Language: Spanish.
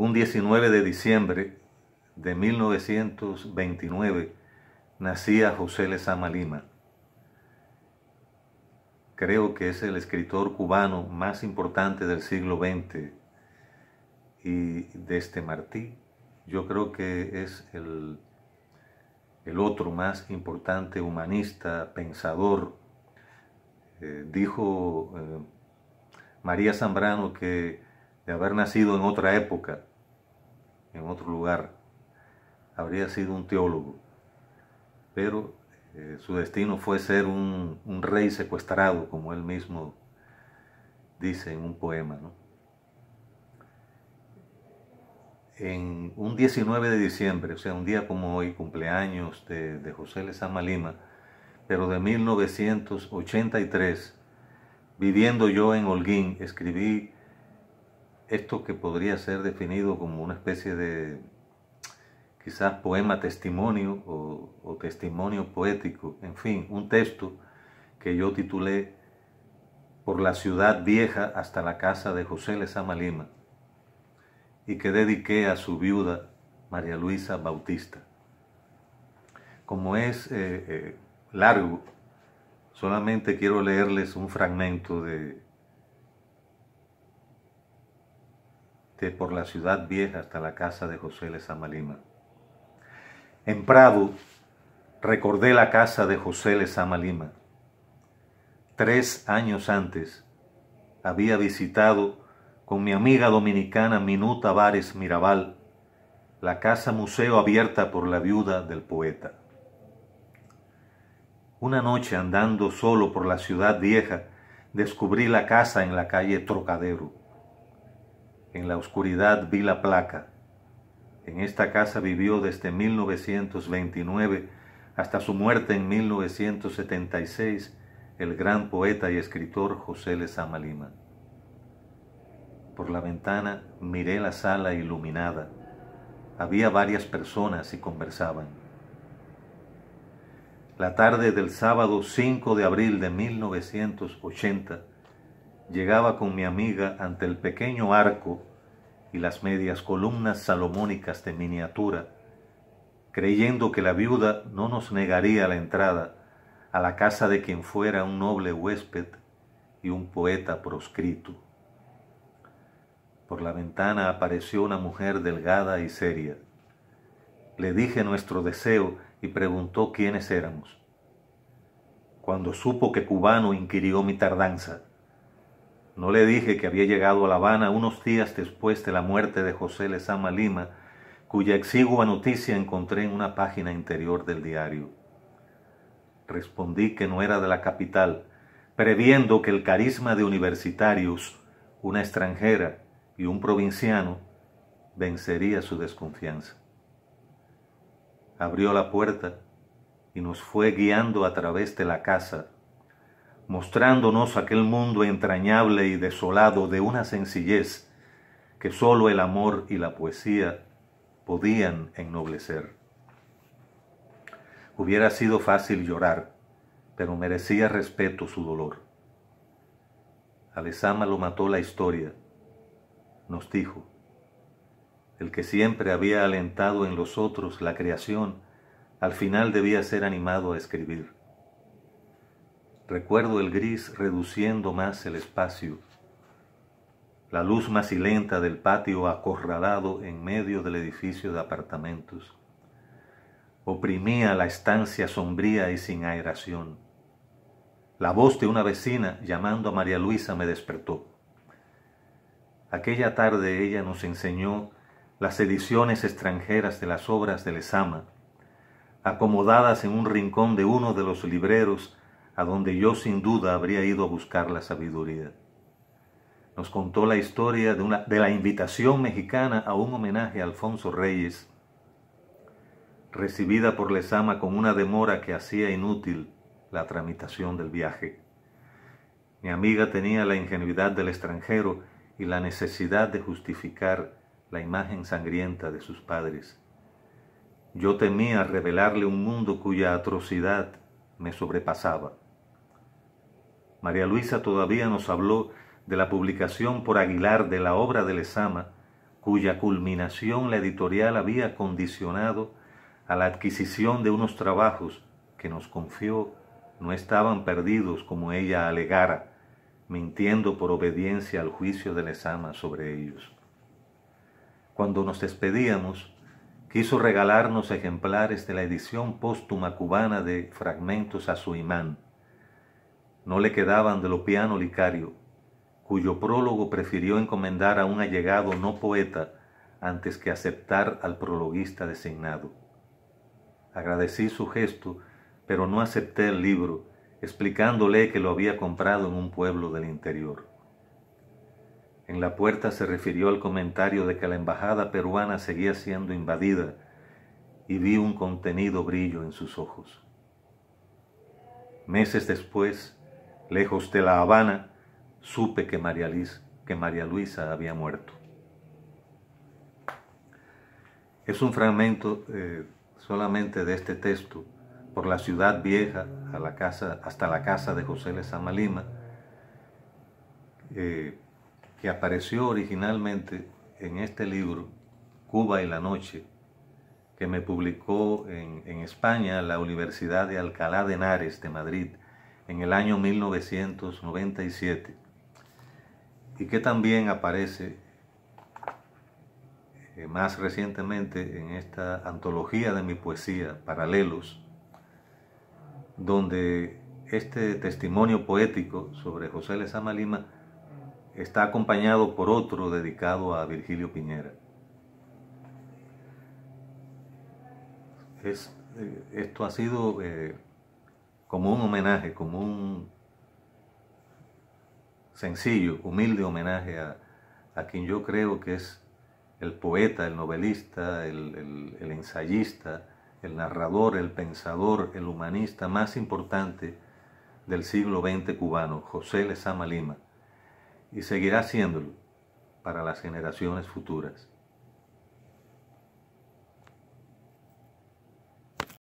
Un 19 de diciembre de 1929 nacía José Lezama Lima. Creo que es el escritor cubano más importante del siglo XX y de este Martí. Yo creo que es el, el otro más importante humanista, pensador. Eh, dijo eh, María Zambrano que de haber nacido en otra época, en otro lugar, habría sido un teólogo, pero eh, su destino fue ser un, rey secuestrado, como él mismo dice en un poema. En un 19 de diciembre, o sea, un día como hoy, cumpleaños de, de José Lezama Lima, pero de 1983, viviendo yo en Holguín, escribí esto que podría ser definido como una especie de quizás poema testimonio o, testimonio poético, en fin, un texto que yo titulé Por la ciudad vieja hasta la casa de José Lezama Lima y que dediqué a su viuda María Luisa Bautista. Como es eh, eh, largo, solamente quiero leerles un fragmento de, Este, por la ciudad vieja hasta la casa de José Lima. En Prado recordé la casa de José Lima. Tres años antes había visitado con mi amiga dominicana Minuta Vares Mirabal la casa museo abierta por la viuda del poeta. Una noche andando solo por la ciudad vieja, descubrí la casa en la calle Trocadero. En la oscuridad vi la placa. En esta casa vivió desde 1929 hasta su muerte en 1976 el gran poeta y escritor José Lezama Lima. Por la ventana miré la sala iluminada. Había varias personas y conversaban. La tarde del sábado 5 de abril de 1980, llegaba con mi amiga ante el pequeño arco y las medias columnas salomónicas de miniatura, creyendo que la viuda no nos negaría la entrada a la casa de quien fuera un noble huésped y un poeta proscrito. Por la ventana apareció una mujer delgada y seria. Le dije nuestro deseo y preguntó quiénes éramos. Cuando supo que cubano inquirió mi tardanza, no le dije que había llegado a La Habana unos días después de la muerte de José Lezama Lima, cuya exigua noticia encontré en una página interior del diario. Respondí que no era de la capital, previendo que el carisma de universitarios, una extranjera y un provinciano vencería su desconfianza. Abrió la puerta y nos fue guiando a través de la casa mostrándonos aquel mundo entrañable y desolado de una sencillez que sólo el amor y la poesía podían ennoblecer. Hubiera sido fácil llorar, pero merecía respeto su dolor. Alesama lo mató la historia, nos dijo, el que siempre había alentado en los otros la creación, al final debía ser animado a escribir. Recuerdo el gris reduciendo más el espacio, la luz macilenta del patio acorralado en medio del edificio de apartamentos. Oprimía la estancia sombría y sin aeración. La voz de una vecina llamando a María Luisa me despertó. Aquella tarde ella nos enseñó las ediciones extranjeras de las obras de Lezama, acomodadas en un rincón de uno de los libreros a donde yo sin duda habría ido a buscar la sabiduría. Nos contó la historia de, una, de la invitación mexicana a un homenaje a Alfonso Reyes, recibida por Lezama con una demora que hacía inútil la tramitación del viaje. Mi amiga tenía la ingenuidad del extranjero y la necesidad de justificar la imagen sangrienta de sus padres. Yo temía revelarle un mundo cuya atrocidad me sobrepasaba. María Luisa todavía nos habló de la publicación por Aguilar de la obra de Lezama, cuya culminación la editorial había condicionado a la adquisición de unos trabajos que nos confió no estaban perdidos como ella alegara, mintiendo por obediencia al juicio de Lezama sobre ellos. Cuando nos despedíamos, quiso regalarnos ejemplares de la edición póstuma cubana de Fragmentos a su imán, no le quedaban de lo piano Licario, cuyo prólogo prefirió encomendar a un allegado no poeta antes que aceptar al prologuista designado. Agradecí su gesto, pero no acepté el libro, explicándole que lo había comprado en un pueblo del interior. En la puerta se refirió al comentario de que la embajada peruana seguía siendo invadida y vi un contenido brillo en sus ojos. Meses después, lejos de La Habana, supe que María, Luisa había muerto. Es un fragmento eh, solamente de este texto, por la ciudad vieja hasta la casa de José Lezama Lima, eh, que apareció originalmente en este libro, Cuba y la Noche, que me publicó en, en España la Universidad de Alcalá de Henares de Madrid en el año 1997 y que también aparece eh, más recientemente en esta antología de mi poesía, Paralelos, donde este testimonio poético sobre José Lezama Lima está acompañado por otro dedicado a Virgilio Piñera. Eh, esto ha sido eh, como un homenaje, como un sencillo, humilde homenaje a, quien yo creo que es el poeta, el novelista, el, el, ensayista, el narrador, el pensador, el humanista más importante del siglo XX cubano, José Lezama Lima, y seguirá siéndolo para las generaciones futuras.